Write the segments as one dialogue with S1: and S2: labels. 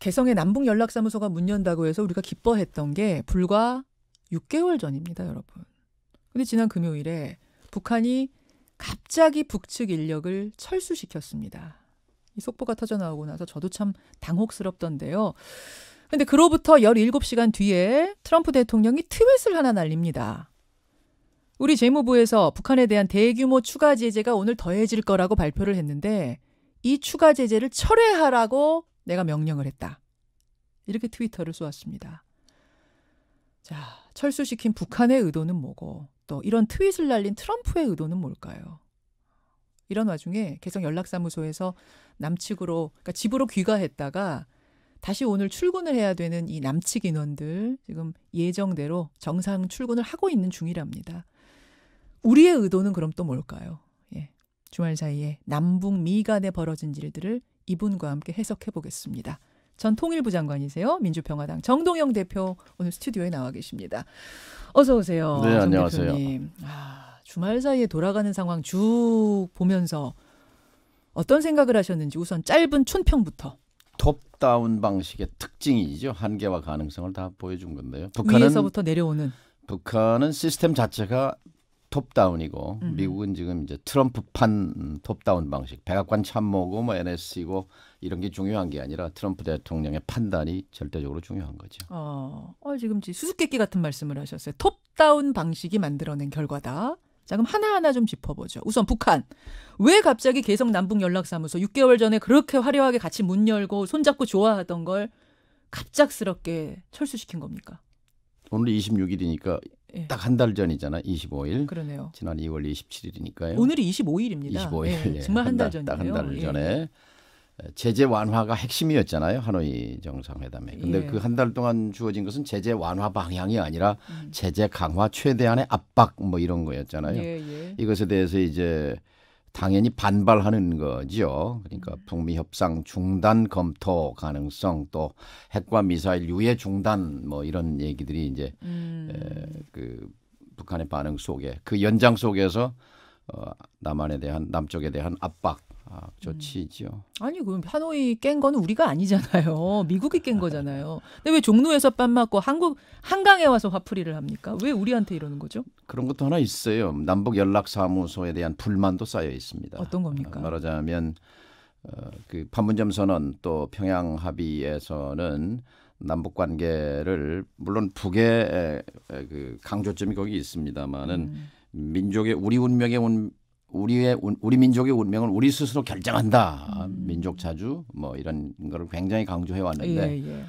S1: 개성의 남북 연락사무소가 문 연다고 해서 우리가 기뻐했던 게 불과 6개월 전입니다, 여러분. 근데 지난 금요일에 북한이 갑자기 북측 인력을 철수시켰습니다. 이 속보가 터져 나오고 나서 저도 참 당혹스럽던데요. 근데 그로부터 17시간 뒤에 트럼프 대통령이 트윗을 하나 날립니다. 우리 재무부에서 북한에 대한 대규모 추가 제재가 오늘 더해질 거라고 발표를 했는데 이 추가 제재를 철회하라고 내가 명령을 했다. 이렇게 트위터를 쏘았습니다. 자, 철수시킨 북한의 의도는 뭐고 또 이런 트윗을 날린 트럼프의 의도는 뭘까요? 이런 와중에 개성 연락사무소에서 남측으로 그러니까 집으로 귀가했다가 다시 오늘 출근을 해야 되는 이 남측 인원들 지금 예정대로 정상 출근을 하고 있는 중이랍니다. 우리의 의도는 그럼 또 뭘까요? 예. 주말 사이에 남북 미 간에 벌어진 일들을 이분과 함께 해석해 보겠습니다. 전 통일부 장관이세요. 민주평화당 정동영 대표 오늘 스튜디오에 나와 계십니다. 어서 오세요. 네, 안녕하세요. 아, 주말 사이에 돌아가는 상황 쭉 보면서 어떤 생각을 하셨는지 우선 짧은 촌평부터.
S2: 톱다운 방식의 특징이죠. 한계와 가능성을 다 보여준 건데요. 북한은 위에서부터 내려오는. 북한은 시스템 자체가 톱다운이고 음. 미국은 지금 이제 트럼프판 톱다운 방식 백악관 참모고 뭐 NSC고 이런 게 중요한 게 아니라 트럼프 대통령의 판단이 절대적으로 중요한 거죠.
S1: 어, 어 지금 수수께끼 같은 말씀을 하셨어요. 톱다운 방식이 만들어낸 결과다. 자 그럼 하나하나 좀 짚어보죠. 우선 북한 왜 갑자기 개성 남북 연락사무소 6개월 전에 그렇게 화려하게 같이 문 열고 손잡고 좋아하던 걸 갑작스럽게 철수시킨 겁니까?
S2: 오늘 26일이니까 예. 딱한 달 전이잖아. 25일. 그러네요. 지난 2월 27일이니까요. 오늘이 25일입니다. 25일. 예, 예. 정말 한 달 전이에요. 딱 한 달 전에 예. 제재 완화가 핵심이었잖아요. 하노이 정상회담에. 근데 예. 그한 달 동안 주어진 것은 제재 완화 방향이 아니라 음. 제재 강화 최대한의 압박 뭐 이런 거였잖아요. 예, 이것에 대해서 이제 당연히 반발하는 거죠. 그러니까 음. 북미 협상 중단 검토 가능성 또 핵과 미사일 유예 중단 뭐 이런 얘기들이 이제
S1: 음. 에,
S2: 그 북한의 반응 속에 그 연장 속에서 어, 남한에 대한 남쪽에 대한 압박 아, 조치죠. 음.
S1: 아니 그럼 하노이 깬 거는 우리가 아니잖아요. 미국이 깬 거잖아요. 근데 왜 종로에서 뺨 맞고 한국 한강에 와서 화풀이를 합니까? 왜 우리한테 이러는 거죠?
S2: 그런 것도 하나 있어요. 남북 연락 사무소에 대한 불만도 쌓여 있습니다. 어떤 겁니까? 아, 말하자면 어, 그 판문점 선언 또 평양 합의에서는 남북 관계를 물론 북의 그 강조점이 거기 있습니다만은 음. 민족의 우리 운명의 운, 우리의 우리 민족의 운명을 우리 스스로 결정한다. 음. 민족 자주 뭐 이런 걸 굉장히 강조해 왔는데 예, 예.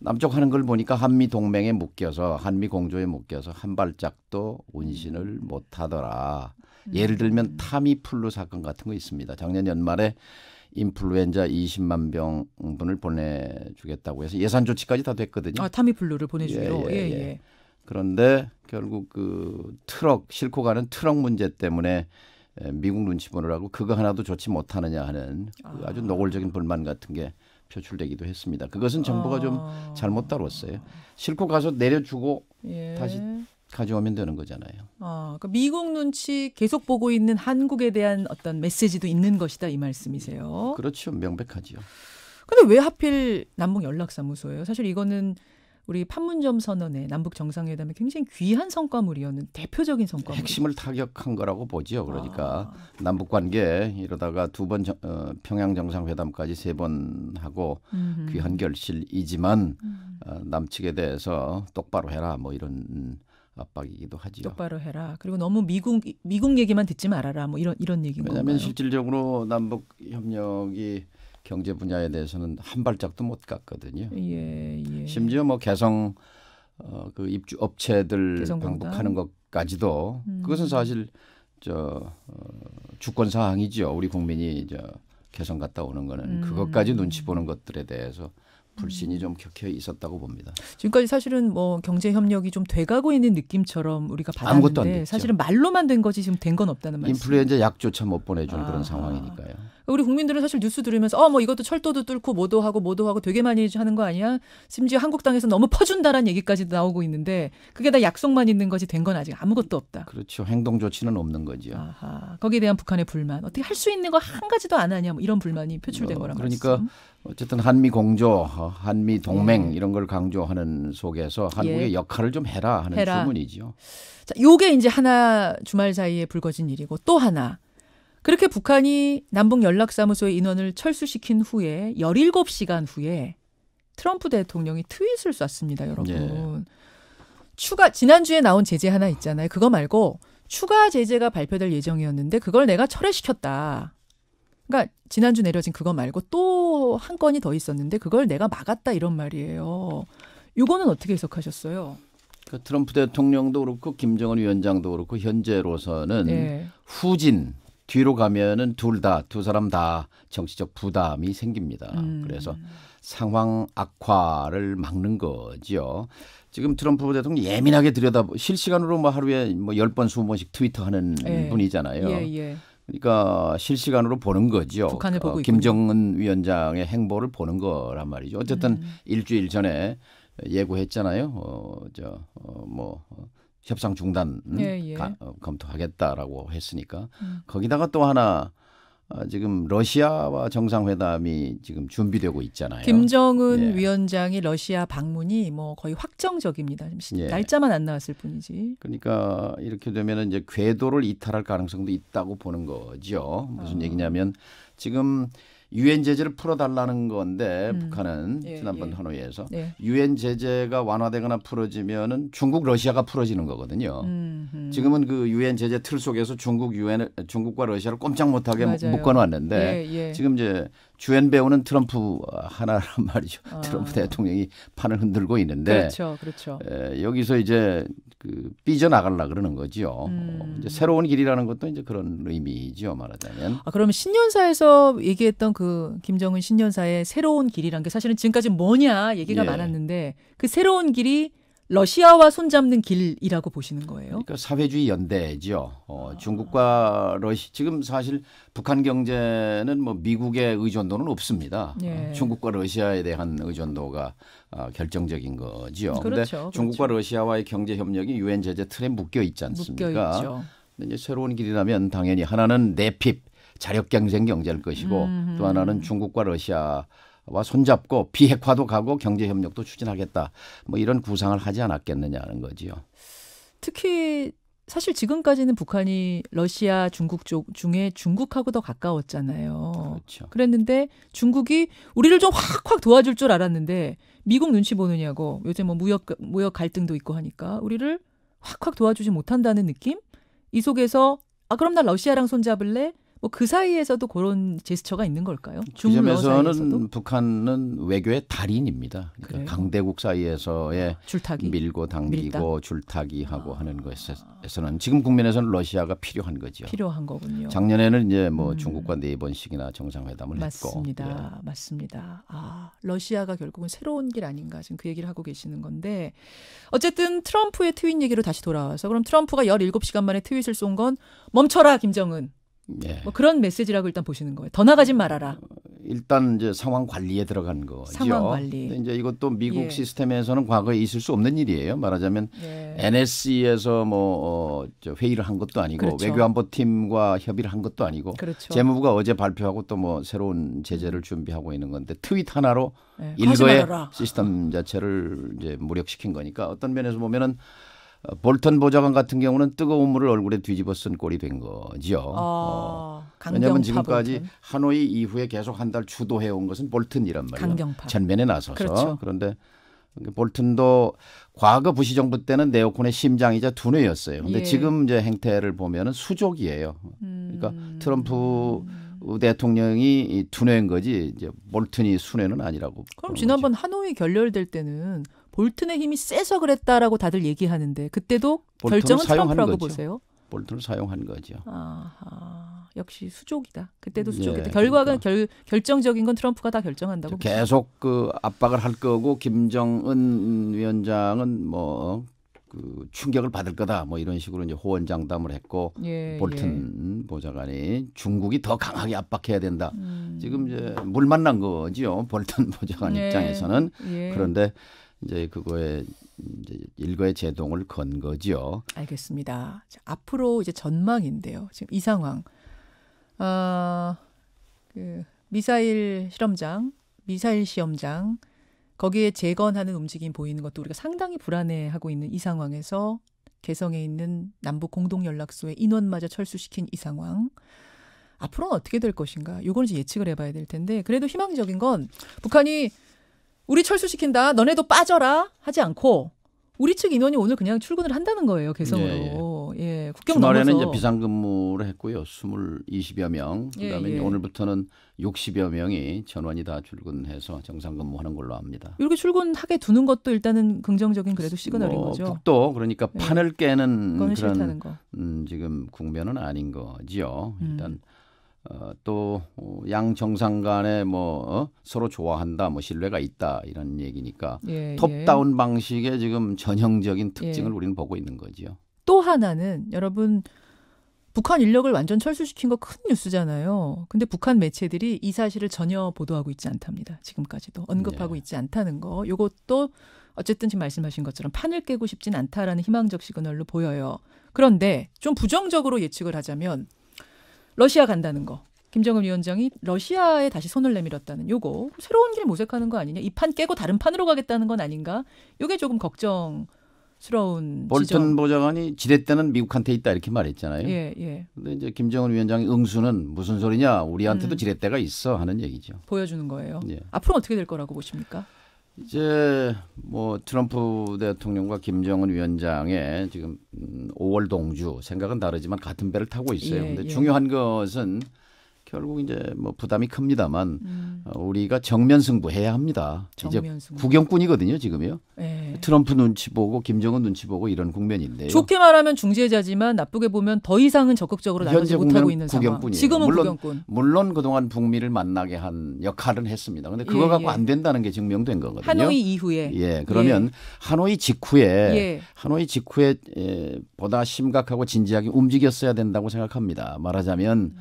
S2: 남쪽 하는 걸 보니까 한미 동맹에 묶여서 한미 공조에 묶여서 한 발짝도 운신을 못 하더라. 음. 예를 들면 타미플루 사건 같은 거 있습니다. 작년 연말에 인플루엔자 20만 병분을 보내주겠다고 해서 예산 조치까지 다 됐거든요. 아,
S1: 타미플루를 보내주기로. 예, 예, 예, 예. 예.
S2: 그런데 결국 그 트럭 싣고 가는 트럭 문제 때문에 예, 미국 눈치 보느라고 그거 하나도 좋지 못하느냐 하는 그 아. 아주 노골적인 불만 같은 게 표출되기도 했습니다. 그것은 정부가 아. 좀 잘못 다뤘어요. 싣고 가서 내려주고 예. 다시 가져오면 되는 거잖아요.
S1: 아, 그러니까 미국 눈치 계속 보고 있는 한국에 대한 어떤 메시지도 있는 것이다 이 말씀이세요.
S2: 그렇죠. 명백하지요.
S1: 근데 왜 하필 남북 연락사무소예요? 사실 이거는 우리 판문점 선언에 남북 정상회담에 굉장히 귀한 성과물이었는 대표적인 성과물.
S2: 핵심을 타격한 거라고 보죠. 그러니까 아. 남북 관계 이러다가 두번 어, 평양 정상회담까지 세 번 하고
S1: 음흠. 귀한
S2: 결실이지만 음. 어, 남측에 대해서 똑바로 해라 뭐 이런 압박이기도 하지요.
S1: 똑바로 해라. 그리고 너무 미국 미국 얘기만 듣지 말아라. 뭐 이런 이런 얘기인 거예요. 왜냐하면 건가요?
S2: 실질적으로 남북 협력이 경제 분야에 대해서는 한 발짝도 못 갔거든요. 예, 예. 심지어 뭐 개성 어, 그 입주 업체들 방북하는 것까지도 음. 그것은 사실 저 어, 주권 사항이죠 우리 국민이 저 개성 갔다 오는 거는 음. 그것까지 눈치 보는 것들에 대해서 불신이 좀 격해 있었다고 봅니다.
S1: 지금까지 사실은 뭐 경제 협력이 좀 돼가고 있는 느낌처럼 우리가 받았는데 사실은 말로만 된 거지 지금 된 건 없다는 말씀.
S2: 인플루엔자 약조차 못 보내준 아. 그런 상황이니까요.
S1: 우리 국민들은 사실 뉴스 들으면서 어뭐 이것도 철도도 뚫고 뭐도 하고 뭐도 하고 되게 많이 하는 거 아니야? 심지어 한국당에서 너무 퍼준다라는 얘기까지 나오고 있는데 그게 다 약속만 있는 거지 된 건 아직 아무것도 없다.
S2: 그렇죠. 행동 조치는 없는 거지 아하.
S1: 거기에 대한 북한의 불만. 어떻게 할 수 있는 거 한 가지도 안 하냐 뭐 이런 불만이 표출된 어, 거란 그러니까
S2: 말씀. 그러니까 어쨌든 한미 공조, 어, 한미 동맹 예. 이런 걸 강조하는 속에서 한국의 예. 역할을 좀 해라 하는 해라. 주문이죠.
S1: 자, 요게 이제 하나 주말 사이에 불거진 일이고 또 하나 그렇게 북한이 남북 연락사무소의 인원을 철수시킨 후에 17시간 후에 트럼프 대통령이 트윗을 쐈습니다, 여러분. 예. 추가 지난주에 나온 제재 하나 있잖아요. 그거 말고 추가 제재가 발표될 예정이었는데 그걸 내가 철회시켰다. 그러니까 지난주 내려진 그거 말고 또 한 건이 더 있었는데 그걸 내가 막았다 이런 말이에요. 이거는 어떻게 해석하셨어요? 그
S2: 트럼프 대통령도 그렇고 김정은 위원장도 그렇고 현재로서는 네. 후진 뒤로 가면은 둘 다 두 사람 다 정치적 부담이 생깁니다. 음. 그래서 상황 악화를 막는 거지요. 지금 트럼프 대통령 예민하게 들여다 실시간으로 뭐 하루에 뭐1번 20번씩 트위터 하는 예. 분이잖아요. 예, 예. 그러니까 실시간으로 보는 거죠. 북한을 보고 어, 김정은 위원장의 행보를 보는 거란 말이죠. 어쨌든 음. 일주일 전에 예고했잖아요. 어, 저, 어, 뭐, 어, 협상 중단 예, 예. 가, 어, 검토하겠다라고 했으니까 음. 거기다가 또 하나 어, 지금 러시아와 정상회담이 지금 준비되고 있잖아요.
S1: 김정은 예. 위원장의 러시아 방문이 뭐 거의 확정적입니다. 예. 날짜만 안 나왔을 뿐이지.
S2: 그러니까 이렇게 되면 이제 궤도를 이탈할 가능성도 있다고 보는 거죠. 무슨 아. 얘기냐면 지금 유엔 제재를 풀어달라는 건데 음. 북한은 예, 지난번 예. 하노이에서 네. 유엔 예. 제재가 완화되거나 풀어지면은 중국 러시아가 풀어지는 거거든요. 음, 음. 지금은 그 유엔 제재 틀 속에서 중국 유엔 중국과 러시아를 꼼짝 못하게 묶어놨는데 예, 예, 지금 이제 주연 배우는 트럼프 하나란 말이죠. 아. 트럼프 대통령이 판을 흔들고 있는데 그렇죠, 그렇죠. 에, 예, 여기서 이제 그 삐져나가려 그러는 거지요. 음. 이제 새로운 길이라는 것도 이제 그런 의미죠 말하자면.
S1: 아 그러면 신년사에서 얘기했던 그 김정은 신년사의 새로운 길이란 게 사실은 지금까지 뭐냐 얘기가 예. 많았는데 그 새로운 길이 러시아와 손잡는 길이라고 보시는 거예요? 그러니까
S2: 사회주의 연대죠. 어, 아. 중국과 러시 지금 사실 북한 경제는 뭐 미국의 의존도는 없습니다. 예. 어, 중국과 러시아에 대한 의존도가 어, 결정적인 거지요. 그런데 그렇죠, 그렇죠, 중국과 그렇죠. 러시아와의 경제 협력이 유엔 제재 틀에 묶여 있지 않습니까? 묶여 이제 새로운 길이라면 당연히 하나는 내핍 자력 경쟁 경제일 것이고 음흠. 또 하나는 중국과 러시아 와 손잡고 비핵화도 가고 경제 협력도 추진하겠다. 뭐 이런 구상을 하지 않았겠느냐는 거지요.
S1: 특히 사실 지금까지는 북한이 러시아, 중국 쪽 중에 중국하고 더 가까웠잖아요. 그렇죠. 그랬는데 중국이 우리를 좀 확확 도와줄 줄 알았는데 미국 눈치 보느냐고 요새 뭐 무역 무역 갈등도 있고 하니까 우리를 확확 도와주지 못한다는 느낌? 이 속에서 아 그럼 나 러시아랑 손잡을래? 뭐그 사이에서도 그런 제스처가 있는 걸까요? 그 중국 에서는
S2: 북한은 외교의 달인입니다. 그러니까 강대국 사이에서의 아, 줄타기. 밀고 당기고 줄타기하고 아. 하는 것에서는 지금 국면에서는 러시아가 필요한 거죠. 필요한 거군요. 작년에는 이제 뭐 음. 중국과 네 번씩이나 정상회담을 맞습니다. 했고
S1: 맞습니다. 예. 맞습니다. 아, 러시아가 결국은 새로운 길 아닌가 지금 그 얘기를 하고 계시는 건데 어쨌든 트럼프의 트윗 얘기로 다시 돌아와서 그럼 트럼프가 17시간 만에 트윗을 쏜 건 멈춰라 김정은 예. 뭐 그런 메시지라고 일단 보시는 거예요. 더나가지 말아라. 어,
S2: 일단 이제 상황 관리에 들어간 거죠. 상황 관리. 근데 이제 이것도 미국 예. 시스템에서는 과거에 있을 수 없는 일이에요. 말하자면 예. NSC에서 뭐 어, 저 회의를 한 것도 아니고 그렇죠. 외교안보팀과 협의를 한 것도 아니고 그렇죠. 재무부가 어제 발표하고 또 뭐 새로운 제재를 준비하고 있는 건데 트윗 하나로 예. 일거의 시스템 자체를 이제 무력시킨 거니까 어떤 면에서 보면은 볼턴 보좌관 같은 경우는 뜨거운 물을 얼굴에 뒤집어 쓴 꼴이 된 거지요. 어,
S1: 어.
S2: 왜냐하면 지금까지 볼튼. 하노이 이후에 계속 한 달 주도해 온 것은 볼튼이란 말이에요. 강경파. 전면에 나서서 그렇죠. 그런데 볼튼도 과거 부시 정부 때는 네오콘의 심장이자 두뇌였어요. 근데 예. 지금 이제 행태를 보면은 수족이에요. 그러니까 음. 트럼프 대통령이 두뇌인 거지 이제 볼튼이 순뇌는 아니라고.
S1: 그럼 지난번 거죠. 하노이 결렬될 때는 볼튼의 힘이 세서 그랬다라고 다들 얘기하는데 그때도 결정은 트럼프라고 거죠. 보세요.
S2: 볼튼을 사용한 거죠.
S1: 아하, 역시 수족이다. 그때도 예, 수족이다. 예, 결과가 그러니까. 결, 결정적인 건 트럼프가 다 결정한다고. 계속
S2: 그 압박을 할 거고 김정은 위원장은 뭐. 그 충격을 받을 거다 뭐 이런 식으로 이제 호언장담을 했고 예, 볼튼 예. 보좌관이 중국이 더 강하게 압박해야 된다 음. 지금 이제 물 만난 거지요 볼튼 보좌관 네. 입장에서는 예. 그런데 이제 그거에 이제 일거의 제동을 건거죠
S1: 알겠습니다. 자, 앞으로 이제 전망인데요. 지금 이 상황. 아, 그 미사일 실험장, 미사일 시험장 거기에 재건하는 움직임 보이는 것도 우리가 상당히 불안해하고 있는 이 상황에서 개성에 있는 남북 공동 연락소의 인원마저 철수시킨 이 상황. 앞으로는 어떻게 될 것인가? 요거 이제 예측을 해봐야 될 텐데 그래도 희망적인 건 북한이 우리 철수시킨다. 너네도 빠져라 하지 않고 우리 측 인원이 오늘 그냥 출근을 한다는 거예요. 개성으로. 예, 예. 예 국경 는 넘어서. 이제
S2: 비상근무를 했고요. 20, 20여 명. 예, 그다음에 예, 오늘부터는 60여 명이 전원이 다 출근해서 정상근무하는 걸로 합니다.
S1: 이렇게 출근하게 두는 것도 일단은 긍정적인 그래도 시그널인 뭐, 거죠.
S2: 북도 그러니까 예. 판을 깨는 그런 음, 지금 국면은 아닌 거지요. 음. 일단 음. 어, 또양 어, 정상 간에 뭐 어, 서로 좋아한다, 뭐 신뢰가 있다 이런 얘기니까 예, 예. 톱다운 예. 방식의 지금 전형적인 특징을 예. 우리는 보고 있는 거지요.
S1: 또 하나는 여러분 북한 인력을 완전 철수시킨 거 큰 뉴스잖아요. 근데 북한 매체들이 이 사실을 전혀 보도하고 있지 않답니다. 지금까지도 언급하고 네. 있지 않다는 거. 요것도 어쨌든 지금 말씀하신 것처럼 판을 깨고 싶진 않다라는 희망적 시그널로 보여요. 그런데 좀 부정적으로 예측을 하자면 러시아 간다는 거. 김정은 위원장이 러시아에 다시 손을 내밀었다는 요거 새로운 길 모색하는 거 아니냐 이 판 깨고 다른 판으로 가겠다는 건 아닌가 요게 조금 걱정스러운 볼턴 지점.
S2: 보좌관이 지렛대는 미국한테 있다 이렇게 말했잖아요. 예, 예. 근데 이제 김정은 위원장의 응수는 무슨 소리냐 우리한테도 음. 지렛대가 있어 하는 얘기죠.
S1: 보여주는 거예요. 예. 앞으로 어떻게 될 거라고 보십니까?
S2: 이제 뭐 트럼프 대통령과 김정은 위원장의 지금 5월 음, 동주 생각은 다르지만 같은 배를 타고 있어요. 예, 근데 예. 중요한 것은 결국 이제 뭐 부담이 큽니다만 음. 어, 우리가 정면 승부해야 합니다. 정면 승부. 이제 구경꾼이거든요 지금요. 네. 트럼프 눈치 보고 김정은 눈치 보고 이런 국면인데 요 좋게
S1: 말하면 중재자지만 나쁘게 보면 더 이상은 적극적으로 나서지 못하고 있는 국경꾼이에요 상황. 지금은 물론, 구경꾼.
S2: 물론 그동안 북미를 만나게 한 역할은 했습니다. 근데 그거 예, 갖고 예. 안 된다는 게 증명된 거거든요. 하노이 이후에. 예. 그러면 예. 하노이 직후에 예. 하노이 직후에 예, 보다 심각하고 진지하게 움직였어야 된다고 생각합니다. 말하자면. 음.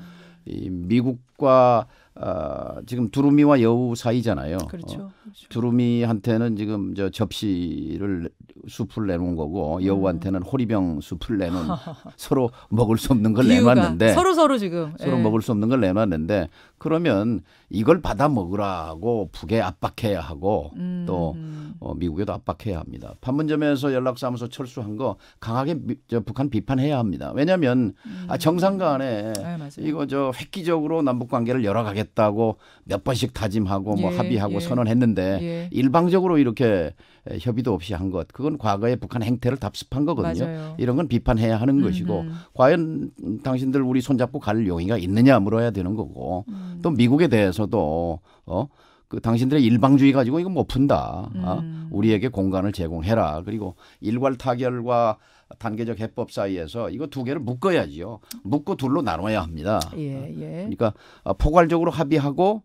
S2: 이 미국과 아, 지금 두루미와 여우 사이잖아요. 그렇죠. 어, 그렇죠. 두루미한테는 지금 저 접시를 숲을 내놓은 거고 음. 여우한테는 호리병 숲을 내놓은 서로 먹을 수 없는 걸 내놨는데 서로 서로 지금 서로 예. 먹을 수 없는 걸 내놨는데 그러면 이걸 받아 먹으라고 북에 압박해야 하고 음. 또 어, 미국에도 압박해야 합니다. 판문점에서 연락사무소 철수한 거 강하게 미, 저, 북한 비판해야 합니다. 왜냐하면 아, 음. 아, 정상 간에 네, 예, 이거 저 획기적으로 남북 관계를 열어가겠다고 몇 번씩 다짐하고 뭐 예, 뭐 합의하고 예. 선언했는데 예. 일방적으로 이렇게 협의도 없이 한 것 그건 건 과거의 북한 행태를 답습한 거거든요. 맞아요. 이런 건 비판해야 하는 것이고 과연 당신들 우리 손잡고 갈 용의가 있느냐 물어야 되는 거고 음. 또 미국에 대해서도 어. 그 당신들의 일방주의 가지고 이건 못 푼다. 어? 음. 아, 우리에게 공간을 제공해라. 그리고 일괄 타결과 단계적 해법 사이에서 이거 두 개를 묶어야지요. 묶고 둘로 나눠야 합니다.
S1: 예, 예. 그러니까
S2: 어, 포괄적으로 합의하고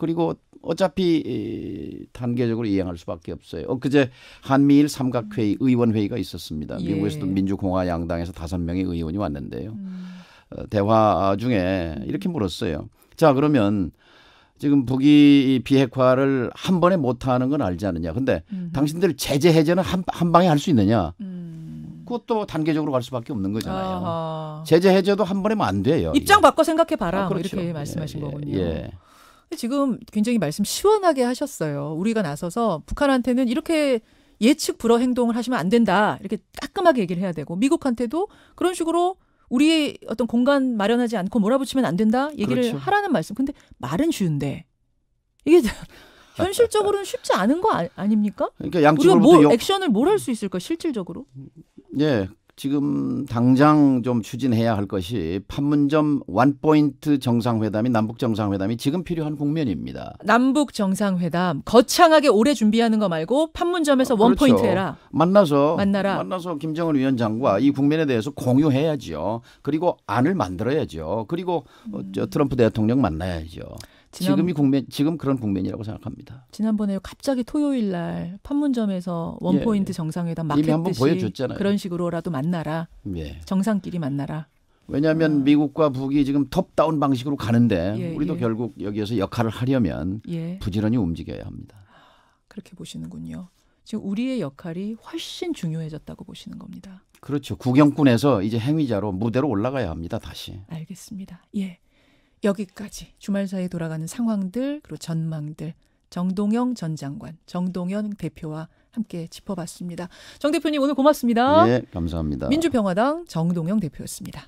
S2: 그리고 어차피 단계적으로 이행할 수밖에 없어요. 어그제 한미일 삼각회의 의원회의가 있었습니다. 예. 미국에서도 민주공화 양당에서 다섯 명의 의원이 왔는데요. 음. 어, 대화 중에 이렇게 물었어요. 자 그러면 지금 북이 비핵화를 한 번에 못하는 건 알지 않느냐. 근데 음. 당신들 제재 해제는 한, 한 방에 할 수 있느냐. 음. 그것도 단계적으로 갈 수밖에 없는 거잖아요. 아하. 제재 해제도 한번에면안 돼요. 입장
S1: 이 바꿔 생각해 봐라. 아, 그렇죠. 뭐 이렇게 그렇죠. 말씀하신 예, 예, 거군요. 예. 지금 굉장히 말씀 시원하게 하셨어요. 우리가 나서서 북한한테는 이렇게 예측 불허 행동을 하시면 안 된다. 이렇게 따끔하게 얘기를 해야 되고 미국한테도 그런 식으로 우리의 어떤 공간 마련하지 않고 몰아붙이면 안 된다 얘기를 그렇죠. 하라는 말씀. 근데 말은 쉬운데 이게 현실적으로는 쉽지 않은 거 아, 닙니까 그러니까 양측으로 우리가 뭐 역... 액션을 뭘 할 수 있을까 실질적으로?
S2: 예, 지금 당장 좀 추진해야 할 것이 판문점 원포인트 정상회담이 남북 정상회담이 지금 필요한 국면입니다.
S1: 남북 정상회담 거창하게 오래 준비하는 거 말고 판문점에서 아, 그렇죠. 원포인트 해라.
S2: 만나서 만나라.
S1: 만나서 김정은
S2: 위원장과 이 국면에 대해서 공유해야죠. 그리고 안을 만들어야죠. 그리고 음. 저 트럼프 대통령 만나야죠. 지금이 국면 지금 그런 국면이라고 생각합니다.
S1: 지난번에 갑자기 토요일 날 판문점에서 원포인트 예, 정상회담 막혔듯이 그런 식으로라도 만나라. 예. 정상끼리 만나라.
S2: 왜냐하면 어. 미국과 북이 지금 톱다운 방식으로 가는데 예, 예, 우리도 결국 여기에서 역할을 하려면 예. 부지런히 움직여야 합니다.
S1: 아, 그렇게 보시는군요. 지금 우리의 역할이 훨씬 중요해졌다고 보시는 겁니다.
S2: 그렇죠. 구경꾼에서 이제 행위자로 무대로 올라가야 합니다. 다시.
S1: 알겠습니다. 예. 여기까지 주말 사이에 돌아가는 상황들 그리고 전망들 정동영 전 장관, 정동현 대표와 함께 짚어봤습니다. 정 대표님 오늘 고맙습니다. 예, 감사합니다. 민주평화당 정동영 대표였습니다.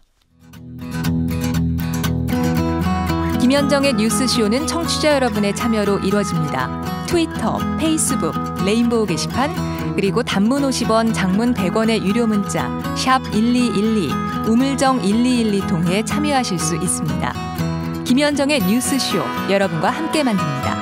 S1: 김현정의 뉴스쇼는 청취자 여러분의 참여로 이루어집니다. 트위터, 페이스북, 레인보우 게시판, 그리고 단문 50원, 장문 100원의 유료 문자 샵 1212, 우물정 1212 통해 참여하실 수 있습니다. 김현정의 뉴스쇼 여러분과 함께 만듭니다.